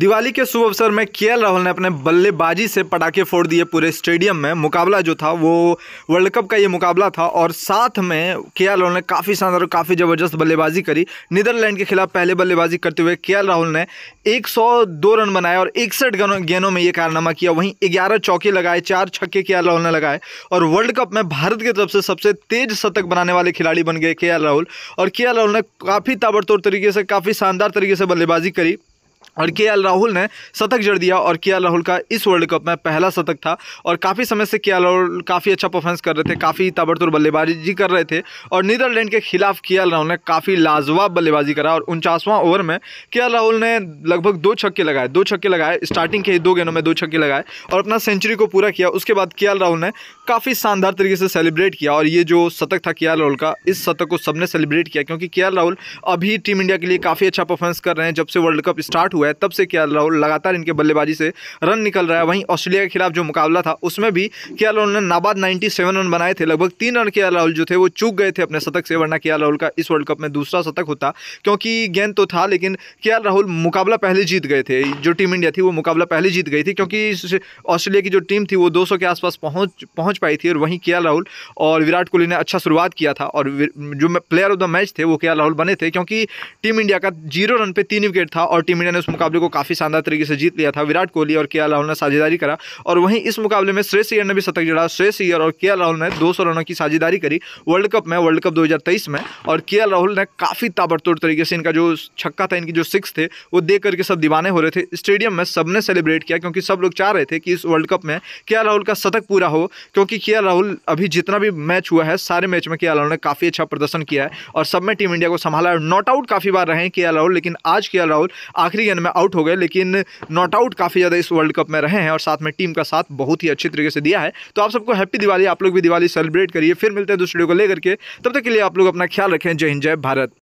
दिवाली के शुभ अवसर में के राहुल ने अपने बल्लेबाजी से पटाखे फोड़ दिए पूरे स्टेडियम में मुकाबला जो था वो वर्ल्ड कप का ये मुकाबला था और साथ में के राहुल ने काफ़ी शानदार और काफ़ी ज़बरदस्त बल्लेबाजी करी नीदरलैंड के खिलाफ पहले बल्लेबाजी करते हुए के राहुल ने 102 रन बनाए और इकसठ गेंदों में ये कारनामा किया वहीं ग्यारह चौके लगाए चार छक्के के राहुल ने लगाए और वर्ल्ड कप में भारत की तरफ से सबसे तेज शतक बनाने वाले खिलाड़ी बन गए के राहुल और के राहुल ने काफ़ी ताबड़तोड़ तरीके से काफ़ी शानदार तरीके से बल्लेबाजी करी और के एल राहुल ने शतक जड़ दिया और के एल राहुल का इस वर्ल्ड कप में पहला शतक था और काफ़ी समय से के एल राहुल काफ़ी अच्छा परफॉर्मेंस कर रहे थे काफ़ी ताबड़तोड़ बल्लेबाजी कर रहे थे और नीदरलैंड के खिलाफ के एल राहुल ने काफ़ी लाजवाब बल्लेबाजी करा और उनचासवां ओवर में के एल राहुल ने लगभग दो छक्के लगाए दो छक्के लगाए स्टार्टिंग के ही दो गेंदों में दो छक्के लगाए और अपना सेंचुरी को पूरा किया उसके बाद के एल राहुल ने काफ़ी शानदार तरीके से सेलिब्रेट किया और ये जो शतक था के एल राहुल का इस शतक को सबने सेलिब्रेट किया क्योंकि के एल राहुल अभी टीम इंडिया के लिए काफ़ी अच्छा परफॉर्मेंस कर रहे हैं जब से वर्ल्ड कप स्टार्ट हुआ हुआ है तब से के राहुल लगातार इनके बल्लेबाजी से रन निकल रहा है वहीं ऑस्ट्रेलिया के खिलाफ जो मुकाबला था उसमें भी के राहुल ने नाबाद नाइन्टी रन बनाए थे लगभग तीन रन के राहुल जो थे वो चूक गए थे अपने शतक से वरना के राहुल का इस वर्ल्ड कप में दूसरा शतक होता क्योंकि गेंद तो था लेकिन के एल राहुल मुकाबला पहले जीत गए थे जो टीम इंडिया थी वो मुकाबला पहले जीत गई थी क्योंकि ऑस्ट्रेलिया की जो टीम थी वो 200 के आसपास पहुंच पहुंच पाई थी और वहीं के राहुल और विराट कोहली ने अच्छा शुरुआत किया था और जो प्लेयर ऑफ द मैच थे वो के राहुल बने थे क्योंकि टीम इंडिया का जीरो रन पे तीन विकेट था और टीम इंडिया ने उस मुकाबले को काफ़ी शानदार तरीके से जीत लिया था विराट कोहली और के राहुल ने साझेदारी करा और वहीं इस मुकाबले में श्रेष अय्यर ने भी शतक जड़ा श्रेष अय्यर और के राहुल ने दो रनों की साझेदारी करी वर्ल्ड कप में वर्ल्ड कप दो में और के राहुल ने काफ़ी ताबड़तोड़ तरीके से इनका जो छक्का था इनकी जो सिक्स थे वो देख करके सब दीवाने हो रहे थे स्टेडियम में सबने सेलिब्रेट किया क्योंकि सब लोग चाह रहे थे कि इस वर्ल्ड कप में के राहुल का शतक पूरा हो क्योंकि के राहुल अभी जितना भी मैच हुआ है सारे मैच में के राहुल ने काफ़ी अच्छा प्रदर्शन किया है और सब में टीम इंडिया को संभाला नॉट आउट काफ़ी बार रहे के राहुल लेकिन आज के राहुल आखिरी गेंद में आउट हो गए लेकिन नॉट आउट काफ़ी ज़्यादा इस वर्ल्ड कप में रहे हैं और साथ में टीम का साथ बहुत ही अच्छी तरीके से दिया है तो आप सबको हैप्पी दिवाली आप लोग भी दिवाली सेलिब्रेट करिए फिर मिलते हैं दूसरे को लेकर के तब तक के लिए आप लोग अपना ख्याल रखें जय हिंद जय भारत